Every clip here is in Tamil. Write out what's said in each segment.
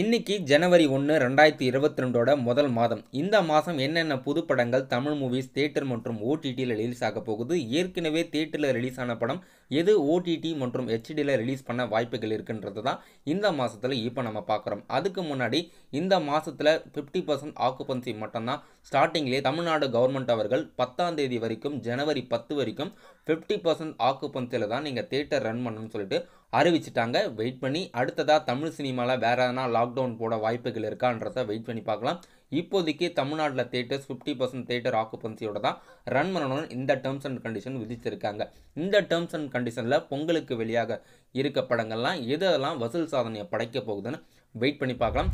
இன்னைக்கு ஜனவரி ஒன்று ரெண்டாயிரத்தி இருபத்தி ரெண்டோட முதல் மாதம் இந்த மாதம் என்னென்ன புது படங்கள் தமிழ் மூவிஸ் தேட்டர் மற்றும் ஓடிடியில் ரிலீஸ் ஆக போகுது ஏற்கனவே தேட்டரில் ரிலீஸ் ஆன படம் எது ஓடிடி மற்றும் ஹெச்டியில் ரிலீஸ் பண்ண வாய்ப்புகள் இருக்குன்றது தான் இந்த மாதத்தில் இப்போ நம்ம பார்க்குறோம் அதுக்கு முன்னாடி இந்த மாதத்தில் ஃபிஃப்டி பர்சன்ட் ஆக்குபன்சி மட்டும்தான் ஸ்டார்டிங்லேயே தமிழ்நாடு கவர்மெண்ட் அவர்கள் பத்தாம் தேதி வரைக்கும் ஜனவரி பத்து வரைக்கும் ஃபிஃப்டி பர்சன்ட் ஆக்குபன்சியில் தான் நீங்கள் தேட்டர் ரன் பண்ணணும்னு சொல்லிட்டு அறிவிச்சிட்டாங்க வெயிட் பண்ணி அடுத்ததாக தமிழ் சினிமாவில் வேறு எதனா லாக்டவுன் போட வாய்ப்புகள் இருக்கான்றத வெயிட் பண்ணி பார்க்கலாம் இப்போதைக்கு தமிழ்நாட்டில் தேட்டர்ஸ் ஃபிஃப்டி பர்சன்ட் தேட்டர் ஆக்குபன்சியோட தான் ரன் பண்ணணும்னு இந்த டேர்ம்ஸ் அண்ட் கண்டிஷன் விதிச்சிருக்காங்க இந்த டேர்ம்ஸ் அண்ட் கண்டிஷனில் பொங்கலுக்கு வெளியாக இருக்க படங்கள்லாம் எதெல்லாம் வசூல் சாதனையை படைக்க போகுதுன்னு வெயிட் பண்ணி பார்க்கலாம்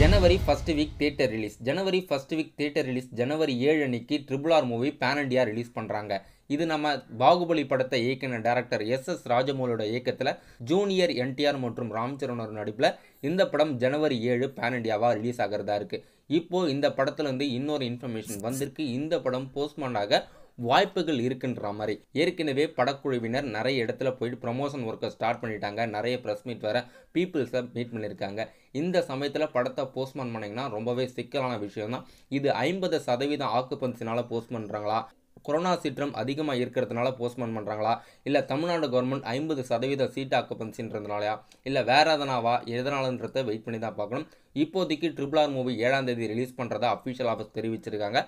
ஜனவரி ஃபஸ்ட் வீக் தேட்டர் ரிலீஸ் ஜனவரி ஃபஸ்ட் வீக் தேட்டர் ரிலீஸ் ஜனவரி ஏழு அன்னைக்கு triple R movie pan India release பண்ணுறாங்க இது நம்ம பாகுபலி படத்தை இயக்கின டேரக்டர் எஸ் எஸ் ராஜமௌலோட இயக்கத்தில் ஜூனியர் என்டிஆர் மற்றும் ராம் நடிப்பில் இந்த படம் ஜனவரி ஏழு பேன் இண்டியாவாக ரிலீஸ் ஆகிறதா இருக்குது இப்போது இந்த படத்துலேருந்து இன்னொரு இன்ஃபர்மேஷன் வந்திருக்கு இந்த படம் போஸ்ட்மானாக வாய்ப்புகள் இருக்குன்ற மாதிரி ஏற்கனவே படக்குழுவினர் நிறைய இடத்துல போயிட்டு ப்ரமோஷன் ஒர்க்கை ஸ்டார்ட் பண்ணிட்டாங்க நிறைய ப்ரெஸ் மீட் வேறு பீப்புள்ஸை மீட் பண்ணியிருக்காங்க இந்த சமயத்தில் படத்தை போஸ்ட்மான் பண்ணிங்கன்னா ரொம்பவே சிக்கலான விஷயம் தான் இது ஐம்பது சதவீதம் ஆக்குபன்சினால் போஸ்ட் பண்ணுறாங்களா கொரோனா சீற்றம் அதிகமாக இருக்கிறதுனால போஸ்ட்போன் பண்ணுறாங்களா இல்லை தமிழ்நாடு கவர்மெண்ட் ஐம்பது சதவீத சீட் ஆக்குப்பன்சின்றதுனாலயா இல்லை வேறு எதனாவா எதனாலன்றத வெயிட் பண்ணி தான் பார்க்கணும் இப்போதைக்கு ட்ரிபிள் ஆர் மூவி ஏழாம் தேதி ரிலீஸ் பண்ணுறதா அஃபீஷியல் ஆஃபீஸ் தெரிவிச்சிருக்காங்க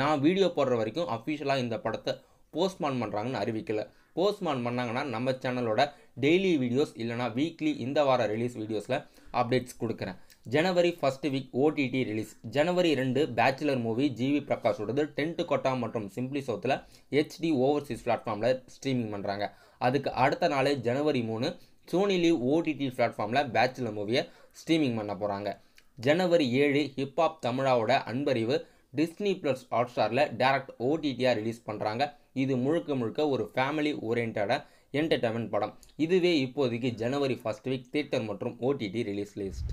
நான் வீடியோ போடுற வரைக்கும் அஃபீஷியலாக இந்த படத்தை போஸ்ட்மான் பண்ணுறாங்கன்னு அறிவிக்கலை போஸ்ட்மான் பண்ணாங்கன்னா நம்ம சேனலோட டெய்லி வீடியோஸ் இல்லைனா வீக்லி இந்த வார ரிலீஸ் வீடியோஸில் அப்டேட்ஸ் கொடுக்குறேன் ஜனவரி ஃபஸ்ட் வீக் ஓடிடி ரிலீஸ் ஜனவரி ரெண்டு பேச்சுலர் மூவி ஜிவி பிரகாஷோடது டென்ட் கொட்டா மற்றும் சிம்பிளி சோத்தில் ஹெச்டி ஓவர்சீஸ் பிளாட்ஃபார்மில் ஸ்ட்ரீமிங் பண்ணுறாங்க அதுக்கு அடுத்த நாளே ஜனவரி மூணு லீவ் ஓடிடி பிளாட்ஃபார்மில் பேச்சுலர் மூவியை ஸ்ட்ரீமிங் பண்ண போகிறாங்க ஜனவரி ஏழு ஹிப்ஹாப் தமிழாவோட அன்பறிவு டிஸ்னி ப்ளஸ் ஹாட் ஸ்டாரில் டேரக்ட் ஓடிடியாக ரிலீஸ் பண்ணுறாங்க இது முழுக்க முழுக்க ஒரு ஃபேமிலி ஓரியன்டாக என்டர்டைன்மெண்ட் படம் இதுவே இப்போதைக்கு ஜனவரி ஃபர்ஸ்ட் வீக் தியேட்டர் மற்றும் ஓடிடி ரிலீஸ் லிஸ்ட்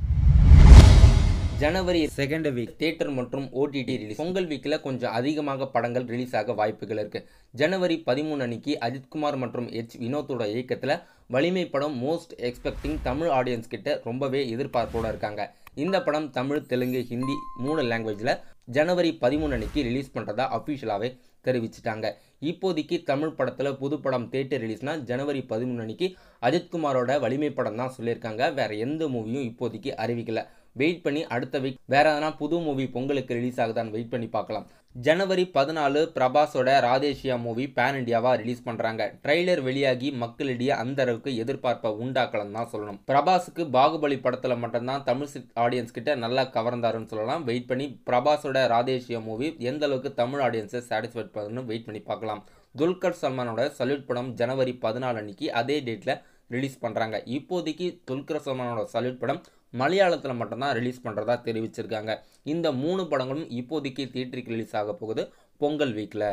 ஜனவரி செகண்ட் வீக் தியேட்டர் மற்றும் ஓடிடி ரிலீஸ் பொங்கல் வீக்கில் கொஞ்சம் அதிகமாக படங்கள் ரிலீஸ் ஆக வாய்ப்புகள் இருக்குது ஜனவரி பதிமூணு அன்னைக்கு அஜித்குமார் மற்றும் எச் வினோத்தோட இயக்கத்தில் வலிமை படம் மோஸ்ட் எக்ஸ்பெக்டிங் தமிழ் ஆடியன்ஸ் கிட்ட ரொம்பவே எதிர்பார்ப்போடு இருக்காங்க இந்த படம் தமிழ் தெலுங்கு ஹிந்தி மூணு லாங்குவேஜில் ஜனவரி பதிமூணு அன்னைக்கு ரிலீஸ் பண்ணுறதா அஃபிஷியலாகவே தெரிவிச்சிட்டாங்க இப்போதைக்கு தமிழ் படத்தில் புது படம் தேட்டர் ரிலீஸ்னால் ஜனவரி பதிமூணு அன்னைக்கு அஜித்குமாரோட வலிமை படம் தான் சொல்லியிருக்காங்க வேறு எந்த மூவியும் இப்போதைக்கு அறிவிக்கலை வெயிட் பண்ணி அடுத்த வீக் வேறு எதனா புது மூவி பொங்கலுக்கு ரிலீஸ் ஆகுதான்னு வெயிட் பண்ணி பார்க்கலாம் ஜனவரி பதினாலு பிரபாஸோட ராதேஷியா மூவி பேன் இண்டியாவாக ரிலீஸ் பண்ணுறாங்க ட்ரெய்லர் வெளியாகி மக்களிடையே அந்த அளவுக்கு எதிர்பார்ப்பை உண்டாக்கலாம் தான் சொல்லணும் பிரபாஸுக்கு பாகுபலி படத்தில் மட்டும்தான் தமிழ் ஆடியன்ஸ் கிட்ட நல்லா கவர்ந்தாருன்னு சொல்லலாம் வெயிட் பண்ணி பிரபாஸோட ராதேஷியா மூவி எந்த அளவுக்கு தமிழ் ஆடியன்ஸை சாட்டிஸ்ஃபை பண்ணணும்னு வெயிட் பண்ணி பார்க்கலாம் துல்கர் சல்மானோட சல்யூட் படம் ஜனவரி பதினாலு அன்னைக்கு அதே டேட்டில் ரிலீஸ் பண்ணுறாங்க இப்போதைக்கு துல்கர் சல்மானோட சல்யூட் படம் மலையாளத்தில் மட்டும்தான் ரிலீஸ் பண்ணுறதா தெரிவிச்சிருக்காங்க இந்த மூணு படங்களும் இப்போதைக்கு தியேட்டருக்கு ரிலீஸ் ஆக போகுது பொங்கல் வீக்கில்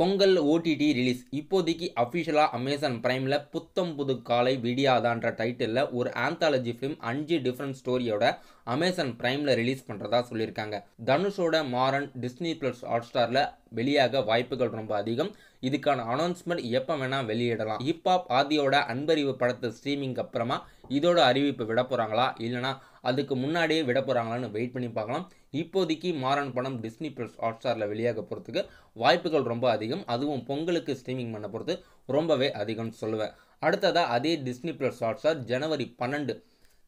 பொங்கல் ஓடிடி ரிலீஸ் இப்போதைக்கு அஃபிஷியலாக அமேசான் ப்ரைமில் புத்தம் புது காலை விடியாதான்ற டைட்டிலில் ஒரு ஆந்தாலஜி ஃபிலிம் அஞ்சு டிஃப்ரெண்ட் ஸ்டோரியோட அமேசான் ப்ரைமில் ரிலீஸ் பண்ணுறதா சொல்லியிருக்காங்க தனுஷோட மாறன் டிஸ்னி ப்ளஸ் ஹாட் ஸ்டாரில் வெளியாக வாய்ப்புகள் ரொம்ப அதிகம் இதுக்கான அனௌன்ஸ்மெண்ட் எப்போ வேணால் வெளியிடலாம் ஹிப்ஹாப் ஆதியோட அன்பறிவு படத்தை ஸ்ட்ரீமிங் அப்புறமா இதோட அறிவிப்பு விட போகிறாங்களா இல்லைனா அதுக்கு முன்னாடியே விட போகிறாங்களான்னு வெயிட் பண்ணி பார்க்கலாம் இப்போதைக்கு மாறன் படம் டிஸ்னி ப்ளஸ் ஹாட் ஸ்டாரில் வெளியாக போகிறதுக்கு வாய்ப்புகள் ரொம்ப அதிகம் அதுவும் பொங்கலுக்கு ஸ்ட்ரீமிங் பண்ண போகிறது ரொம்பவே அதிகம்னு சொல்லுவேன் அடுத்ததாக அதே டிஸ்னி ப்ளஸ் ஹாட் ஸ்டார் ஜனவரி பன்னெண்டு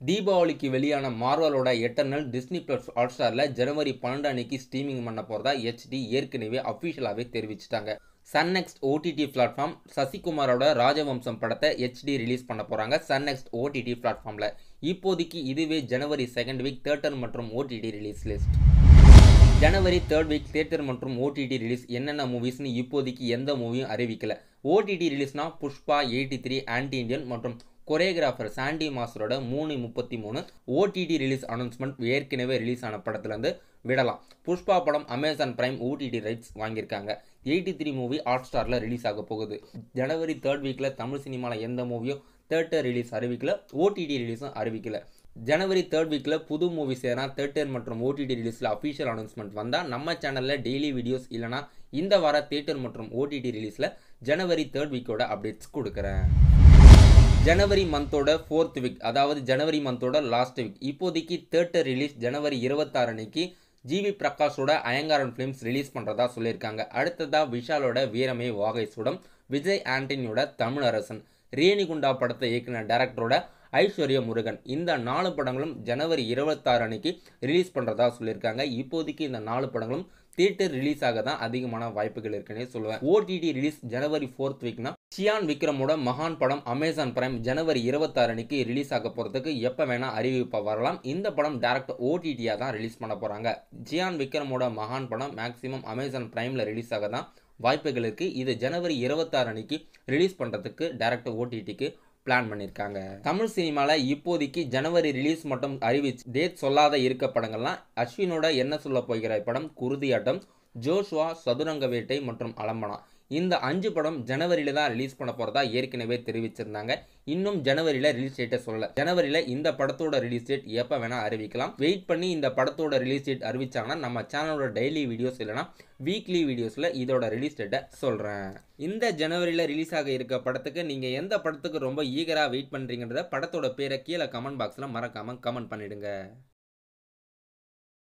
தீபாவளிக்கு வெளியான மார்வலோட எட்டர்னல் டிஸ்னி ப்ளஸ் ஹாட்ஸ்டாரில் ஜனவரி பன்னெண்டு அன்னைக்கு ஸ்ட்ரீமிங் பண்ண போகிறதா ஹெச்டி ஏற்கனவே அஃபிஷியலாகவே தெரிவிச்சிட்டாங்க சன் நெக்ஸ்ட் ஓடிடி பிளாட்ஃபார்ம் சசிகுமாரோட ராஜவம்சம் படத்தை ஹெச்டி ரிலீஸ் பண்ண போகிறாங்க சன் நெக்ஸ்ட் ஓடிடி பிளாட்ஃபார்மில் இப்போதைக்கு இதுவே ஜனவரி செகண்ட் வீக் தேட்டர் மற்றும் ஓடிடி ரிலீஸ் லிஸ்ட் ஜனவரி தேர்ட் வீக் தேட்டர் மற்றும் ஓடிடி ரிலீஸ் என்னென்ன மூவிஸ்னு இப்போதைக்கு எந்த மூவியும் அறிவிக்கலை ஓடிடி ரிலீஸ்னால் Pushpa eighty three anti Indian மற்றும் கொரியோகிராஃபர் சாண்டி மாஸ்டரோட மூணு முப்பத்தி மூணு ஓடிடி ரிலீஸ் அனௌன்ஸ்மெண்ட் ஏற்கனவே ரிலீஸ் ஆன படத்துலேருந்து விடலாம் புஷ்பா படம் அமேசான் பிரைம் ஓடிடி ரைட்ஸ் வாங்கியிருக்காங்க எயிட்டி த்ரீ மூவி ஹாட் ஸ்டாரில் ரிலீஸ் ஆக போகுது ஜனவரி தேர்ட் வீக்கில் தமிழ் சினிமாவில் எந்த மூவியும் தேட்டர் ரிலீஸ் அறிவிக்கல ஓடிடி ரிலீஸும் அறிவிக்கல ஜனவரி தேர்ட் வீக்கில் புது மூவிஸ் எதனா தேட்டர் மற்றும் ஓடிடி ரிலீஸில் அஃபீஷியல் அனௌன்ஸ்மெண்ட் வந்தால் நம்ம சேனலில் டெய்லி வீடியோஸ் இல்லைனா இந்த வார தேட்டர் மற்றும் ஓடிடி ரிலீஸில் ஜனவரி தேர்ட் வீக்கோட அப்டேட்ஸ் கொடுக்குறேன் ஜனவரி மந்தோட ஃபோர்த் வீக் அதாவது ஜனவரி மந்தோட லாஸ்ட் வீக் இப்போதைக்கு தேட்டர் ரிலீஸ் ஜனவரி இருபத்தாறு அன்னைக்கு ஜிவி பிரகாஷோட அயங்காரன் ஃபிலிம்ஸ் ரிலீஸ் பண்ணுறதா சொல்லியிருக்காங்க அடுத்ததாக விஷாலோட வீரமே வாகை சுடம் விஜய் ஆண்டனியோட தமிழரசன் ரேணிகுண்டா படத்தை இயக்குன டேரக்டரோட ஐஸ்வர்ய முருகன் இந்த நாலு படங்களும் ஜனவரி இருபத்தாறு அன்னைக்கு ரிலீஸ் பண்ணுறதா சொல்லியிருக்காங்க இப்போதைக்கு இந்த நாலு படங்களும் தியேட்டர் ரிலீஸ் ஆக தான் அதிகமான வாய்ப்புகள் இருக்குன்னே சொல்லுவேன் ஓடிடி ரிலீஸ் ஜனவரி ஃபோர்த் வீக்னா சியான் விக்ரமோட மகான் படம் அமேசான் பிரைம் ஜனவரி இருபத்தாறு அன்னைக்கு ரிலீஸ் ஆக போகிறதுக்கு எப்போ வேணால் அறிவிப்பாக வரலாம் இந்த படம் டேரக்ட் ஓடிடியாக தான் ரிலீஸ் பண்ண போகிறாங்க ஜியான் விக்ரமோட மகான் படம் மேக்ஸிமம் அமேசான் பிரைமில் ரிலீஸ் ஆக தான் வாய்ப்புகள் இருக்குது இது ஜனவரி இருபத்தாறு அன்னைக்கு ரிலீஸ் பண்ணுறதுக்கு டேரக்ட் ஓடிடிக்கு பிளான் பண்ணியிருக்காங்க தமிழ் சினிமாவில் இப்போதைக்கு ஜனவரி ரிலீஸ் மட்டும் அறிவிச்சு டேட் சொல்லாத இருக்க படங்கள்லாம் அஸ்வினோட என்ன சொல்ல போகிற படம் குருதியாட்டம் ஜோஷ்வா சதுரங்க வேட்டை மற்றும் அலம்பனா இந்த அஞ்சு படம் ஜனவரியில் தான் ரிலீஸ் பண்ண போகிறதா ஏற்கனவே தெரிவிச்சிருந்தாங்க இன்னும் ஜனவரியில் ரிலீஸ் டேட்டை சொல்லலை ஜனவரியில் இந்த படத்தோட ரிலீஸ் டேட் எப்போ வேணால் அறிவிக்கலாம் வெயிட் பண்ணி இந்த படத்தோட ரிலீஸ் டேட் அறிவிச்சாங்கன்னா நம்ம சேனலோட டெய்லி வீடியோஸ் இல்லைனா வீக்லி வீடியோஸில் இதோட ரிலீஸ் டேட்டை சொல்கிறேன் இந்த ஜனவரியில் ரிலீஸ் ஆக இருக்க படத்துக்கு நீங்கள் எந்த படத்துக்கு ரொம்ப ஈகராக வெயிட் பண்றீங்கன்றத படத்தோட பேரை கீழே கமெண்ட் பாக்ஸில் மறக்காமல் கமெண்ட் பண்ணிடுங்க